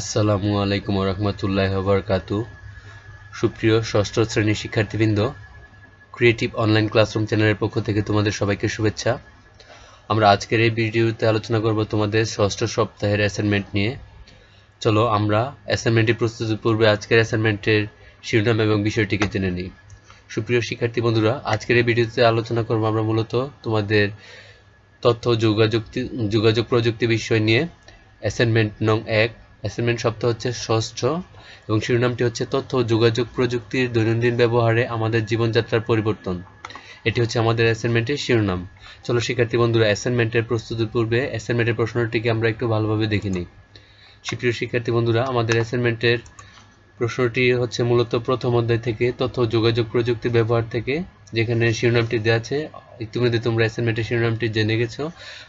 আসসালামু আলাইকুম রহমতুল্লাহ বারকাতু সুপ্রিয় ষষ্ঠ শ্রেণীর শিক্ষার্থীবৃন্দ ক্রিয়েটিভ অনলাইন ক্লাসরুম চ্যানেলের পক্ষ থেকে তোমাদের সবাইকে শুভেচ্ছা আমরা আজকের এই ভিডিওতে আলোচনা করব তোমাদের ষষ্ঠ সপ্তাহের অ্যাসাইনমেন্ট নিয়ে চলো আমরা অ্যাসাইনমেন্টটি প্রস্তুতির পূর্বে আজকের অ্যাসাইনমেন্টের শিরোনাম এবং বিষয়টিকে জেনে নিই সুপ্রিয় শিক্ষার্থী বন্ধুরা আজকের এই ভিডিওতে আলোচনা করব আমরা মূলত তোমাদের তথ্য যোগাযোগ যোগাযোগ প্রযুক্তি বিষয় নিয়ে অ্যাসাইনমেন্ট নং এক অ্যাসাইনমেন্ট শব্দ হচ্ছে ষষ্ঠ এবং শিরোনামটি হচ্ছে তথ্য ও যোগাযোগ প্রযুক্তির দৈনন্দিন ব্যবহারে আমাদের জীবনযাত্রার পরিবর্তন এটি হচ্ছে আমাদের অ্যাসাইনমেন্টের শিরোনাম চলো শিক্ষার্থী বন্ধুরা অ্যাসাইনমেন্টের প্রস্তুতির পূর্বে অ্যাসাইনমেন্টের প্রশ্নটিকে আমরা একটু ভালোভাবে দেখে নিই শিক্ষিত শিক্ষার্থী বন্ধুরা আমাদের অ্যাসাইনমেন্টের প্রশ্নটি হচ্ছে মূলত প্রথম অধ্যায় থেকে তথ্য যোগাযোগ প্রযুক্তির ব্যবহার থেকে যেখানে শিরোনামটি দেওয়া আছে ইতিমধ্যে তোমরা অ্যাসাইনমেন্টের শিরোনামটি জেনে গেছো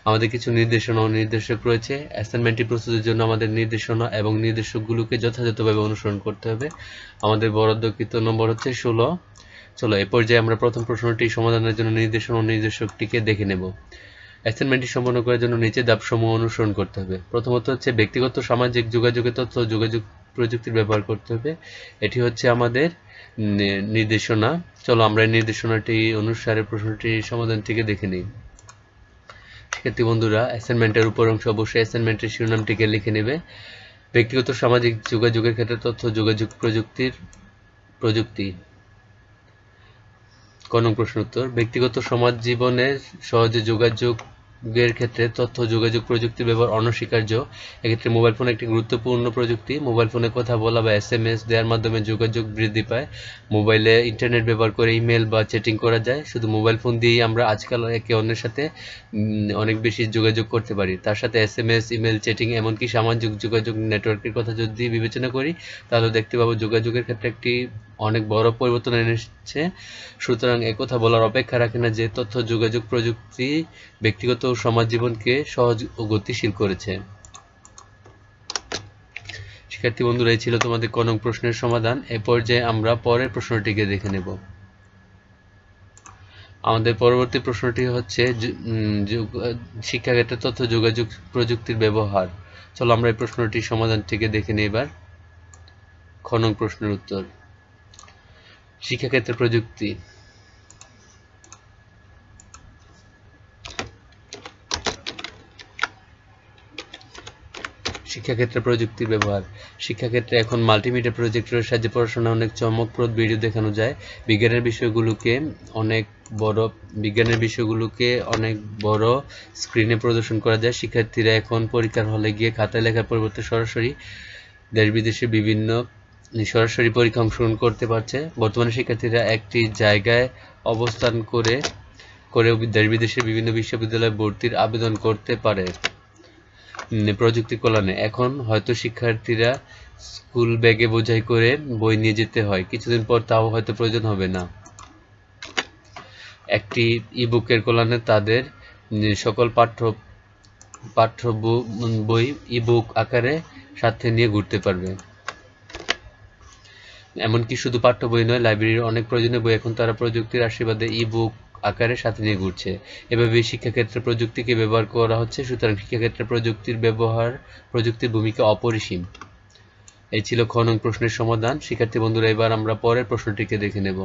আমাদের কিছু নির্দেশনা ও নির্দেশক রয়েছে অ্যাসাইনমেন্টটি প্রস্তুতের জন্য আমাদের নির্দেশনা এবং নির্দেশকগুলোকে যথাযথভাবে অনুসরণ করতে হবে আমাদের বরাদ্দকৃত নম্বর হচ্ছে ষোলো চলো এ পর্যায়ে আমরা প্রথম প্রশ্নটি সমাধানের জন্য নির্দেশনা ও নির্দেশকটিকে দেখে নেব অ্যাসাইনমেন্টটি সম্পন্ন করার জন্য নিচে ধাপসমূহ অনুসরণ করতে হবে প্রথমত হচ্ছে ব্যক্তিগত সামাজিক যোগাযোগের তথ্য যোগাযোগ প্রযুক্তির ব্যবহার করতে হবে এটি হচ্ছে আমাদের নির্দেশনা চলো আমরা নির্দেশনাটি অনুসারে প্রশ্নটি সমাধান থেকে দেখে নিই শিক্ষার্থী বন্ধুরা অ্যাসাইনমেন্টের উপর অংশ অবশ্যই অ্যাসাইনমেন্টের শিরোনামটিকে লিখে নেবে ব্যক্তিগত সামাজিক যোগাযোগের ক্ষেত্রে তথ্য যোগাযোগ প্রযুক্তির প্রযুক্তি কোন প্রশ্ন উত্তর ব্যক্তিগত সমাজ জীবনে সহজে যোগাযোগ এর ক্ষেত্রে তথ্য যোগাযোগ প্রযুক্তির ব্যবহার অনস্বীকার্য এক্ষেত্রে মোবাইল ফোন একটি গুরুত্বপূর্ণ প্রযুক্তি মোবাইল ফোনে কথা বলা বা এস এম এস দেওয়ার মাধ্যমে যোগাযোগ বৃদ্ধি পায় মোবাইলে ইন্টারনেট ব্যবহার করে ইমেল বা চ্যাটিং করা যায় শুধু মোবাইল ফোন দিয়েই আমরা আজকাল একে অন্যের সাথে অনেক বেশি যোগাযোগ করতে পারি তার সাথে S M S email chatting এমনকি সামাজিক যোগাযোগ নেটওয়ার্কের কথা যদি বিবেচনা করি তাহলে দেখতে পাবো যোগাযোগের ক্ষেত্রে একটি অনেক বড় পরিবর্তন এনেছে সুতরাং একথা বলার অপেক্ষা রাখে না যে তথ্য যোগাযোগ প্রযুক্তি ব্যক্তিগত ও সমাজ জীবনকে সহজ ও গতিশীল করেছে শিক্ষার্থী বন্ধুরা এই ছিল তোমাদের কনক প্রশ্নের সমাধান এ পর্যায়ে আমরা পরের প্রশ্নটিকে দেখে নেব আমাদের পরবর্তী প্রশ্নটি হচ্ছে শিক্ষাক্ষেত্রে তথ্য যোগাযোগ প্রযুক্তির ব্যবহার চলো আমরা এই প্রশ্নটির সমাধানটিকে দেখে নিই এবার খনন প্রশ্নের উত্তর শিক্ষাক্ষেত্রে প্রযুক্তি শিক্ষাক্ষেত্রে প্রযুক্তির ব্যবহার শিক্ষাক্ষেত্রে এখন মাল্টিমিডিয়া প্রজেক্টরের সাহায্যে পড়াশোনা অনেক চমকপ্রদ ভিডিও দেখানো যায় বিজ্ঞানের বিষয়গুলোকে অনেক বড় বিজ্ঞানের বিষয়গুলোকে অনেক বড় স্ক্রিনে প্রদর্শন করা যায় শিক্ষার্থীরা এখন পরীক্ষার হলে গিয়ে খাতায় লেখার পরিবর্তে সরাসরি দেশ বিদেশে বিভিন্ন সরাসরি পরীক্ষা অংশগ্রহণ করতে পারছে বর্তমানে শিক্ষার্থীরা একটি জায়গায় অবস্থান করে করে দেশ বিদেশের বিভিন্ন বিশ্ববিদ্যালয়ে ভর্তির আবেদন করতে পারে প্রযুক্তি কল্যাণে এখন হয়তো শিক্ষার্থীরা স্কুল ব্যাগে বোঝাই করে বই নিয়ে যেতে হয় কিছুদিন পর তাও হয়তো প্রয়োজন হবে না একটি ইবুকের কল্যাণে তাদের সকল পাঠ্য পাঠ্য বই ইবুক আকারে সাথে নিয়ে ঘুরতে পারবে এমনকি শুধু পাঠ্য বই নয় লাইব্রেরির অনেক প্রয়োজনীয় বই এখন তারা প্রযুক্তির আশীর্বাদে ই বুক আকারে সাথে নিয়ে ঘুরছে এভাবে শিক্ষাক্ষেত্রে প্রযুক্তিকে ব্যবহার করা হচ্ছে সুতরাং শিক্ষাক্ষেত্রে প্রযুক্তির ব্যবহার প্রযুক্তির ভূমিকা অপরিসীম এই ছিল খনন প্রশ্নের সমাধান শিক্ষার্থী বন্ধুরা এবার আমরা পরের প্রশ্নটিকে দেখে নেব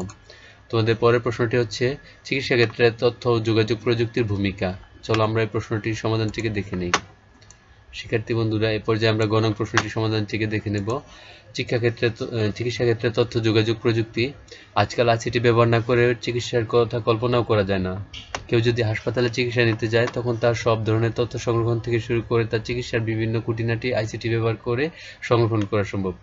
তোমাদের পরের প্রশ্নটি হচ্ছে চিকিৎসা ক্ষেত্রে তথ্য ও যোগাযোগ প্রযুক্তির ভূমিকা চলো আমরা এই প্রশ্নটির সমাধানটিকে দেখে নিই শিক্ষার্থী বন্ধুরা এরপর পর্যায়ে আমরা গণক প্রশ্নটি সমাধান থেকে দেখে নেব চিকিৎসা ক্ষেত্রে তথ্য যোগাযোগ প্রযুক্তি আজকাল আইসিটি ব্যবহার না করে চিকিৎসার কথা কল্পনাও করা যায় না কেউ যদি হাসপাতালে চিকিৎসা নিতে যায় তখন তার সব ধরনের তথ্য সংরক্ষণ থেকে শুরু করে তার চিকিৎসার বিভিন্ন কুটিনাটি আইসিটি ব্যবহার করে সংরক্ষণ করা সম্ভব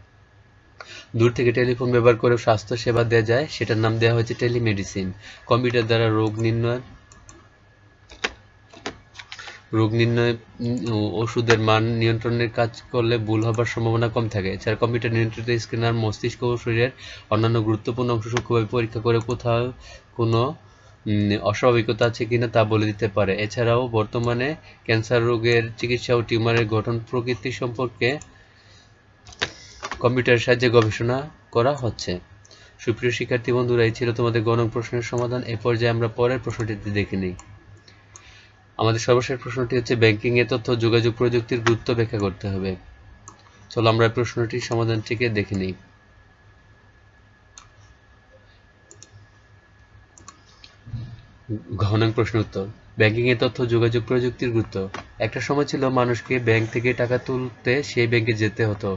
দূর থেকে টেলিফোন ব্যবহার করে স্বাস্থ্য সেবা দেওয়া যায় সেটার নাম দেওয়া হয়েছে টেলিমেডিসিন কম্পিউটার দ্বারা রোগ নির্ণয় রোগ নির্ণয় ওষুধের মান নিয়ন্ত্রণের কাজ করলে ভুল হবার সম্ভাবনা কম থাকে এছাড়া কম্পিউটার নিয়ন্ত্রিত স্ক্যানার মস্তিষ্ক ও শরীরের অন্যান্য গুরুত্বপূর্ণ অংশ সূক্ষ্মভাবে পরীক্ষা করে কোথাও কোনো অস্বাভাবিকতা আছে কিনা তা বলে দিতে পারে এছাড়াও বর্তমানে ক্যান্সার রোগের চিকিৎসা ও টিউমারের গঠন প্রকৃতি সম্পর্কে কম্পিউটারের সাহায্যে গবেষণা করা হচ্ছে সুপ্রিয় শিক্ষার্থী বন্ধুরা এই ছিল তোমাদের গণ প্রশ্নের সমাধান এ পর্যায়ে আমরা পরের প্রশ্নটিতে দেখে নিই আমাদের সর্বশেষ প্রশ্নটি হচ্ছে এ তথ্য যোগাযোগ প্রযুক্তির গুরুত্ব ব্যাখ্যা করতে হবে চলো আমরা প্রশ্নটির সমাধানটিকে দেখে নিই ঘন প্রশ্ন উত্তর এ তথ্য যোগাযোগ প্রযুক্তির গুরুত্ব একটা সময় ছিল মানুষকে ব্যাংক থেকে টাকা তুলতে সেই ব্যাংকে যেতে হতো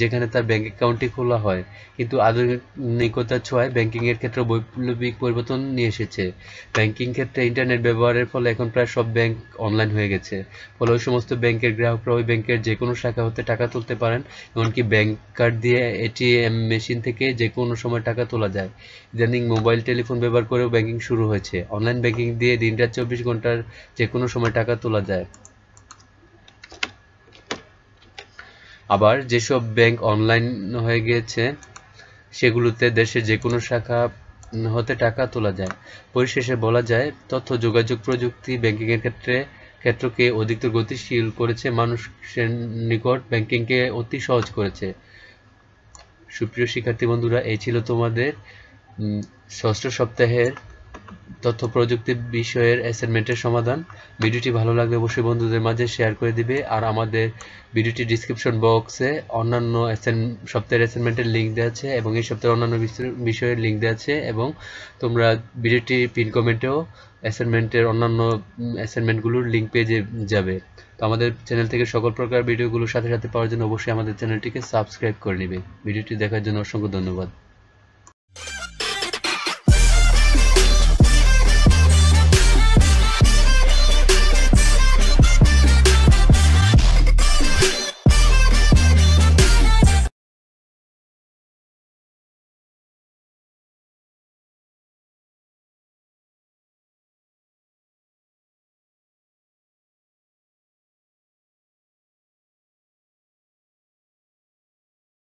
যেখানে তার ব্যাংক অ্যাকাউন্টটি খোলা হয় কিন্তু আধুনিকতার ছোঁয়ায় ব্যাংকিংয়ের ক্ষেত্রে বৈপ্লবিক পরিবর্তন নিয়ে এসেছে ব্যাংকিং ক্ষেত্রে ইন্টারনেট ব্যবহারের ফলে এখন প্রায় সব ব্যাংক অনলাইন হয়ে গেছে ফলে ওই সমস্ত ব্যাংকের গ্রাহকরা ওই ব্যাংকের যে কোনো শাখা হতে টাকা তুলতে পারেন এমনকি ব্যাংক কার্ড দিয়ে এটিএম মেশিন থেকে যে কোনো সময় টাকা তোলা যায় ইদানিং মোবাইল টেলিফোন ব্যবহার করেও ব্যাংকিং শুরু হয়েছে অনলাইন ব্যাংকিং দিয়ে দিনটা চব্বিশ ঘন্টার যে কোনো সময় টাকা তোলা যায় যায় আবার যেসব ব্যাংক অনলাইন হয়ে গিয়েছে সেগুলোতে দেশে যে কোনো শাখা হতে টাকা তোলা যায় পরিশেষে বলা যায় তথ্য যোগাযোগ প্রযুক্তি ব্যাংকিংয়ের ক্ষেত্রে ক্ষেত্রকে অধিকতর গতিশীল করেছে মানুষের নিকট ব্যাংকিংকে অতি সহজ করেছে সুপ্রিয় শিক্ষার্থী বন্ধুরা এই ছিল তোমাদের ষষ্ঠ সপ্তাহের তথ্য প্রযুক্তি বিষয়ের অ্যাসাইনমেন্টের সমাধান ভিডিওটি ভালো লাগলে অবশ্যই বন্ধুদের মাঝে শেয়ার করে দিবে আর আমাদের ভিডিওটি ডিসক্রিপশন বক্সে অন্যান্য সপ্তাহের অ্যাসাইনমেন্টের লিঙ্ক দেওয়া আছে এবং এই সপ্তাহের অন্যান্য বিষয়ের লিঙ্ক দেওয়া আছে এবং তোমরা ভিডিওটি পিন কমেন্টেও অ্যাসাইনমেন্টের অন্যান্য অ্যাসাইনমেন্টগুলোর লিঙ্ক পেয়ে যাবে তো আমাদের চ্যানেল থেকে সকল প্রকার ভিডিওগুলোর সাথে সাথে পাওয়ার জন্য অবশ্যই আমাদের চ্যানেলটিকে সাবস্ক্রাইব করে নেবে ভিডিওটি দেখার জন্য অসংখ্য ধন্যবাদ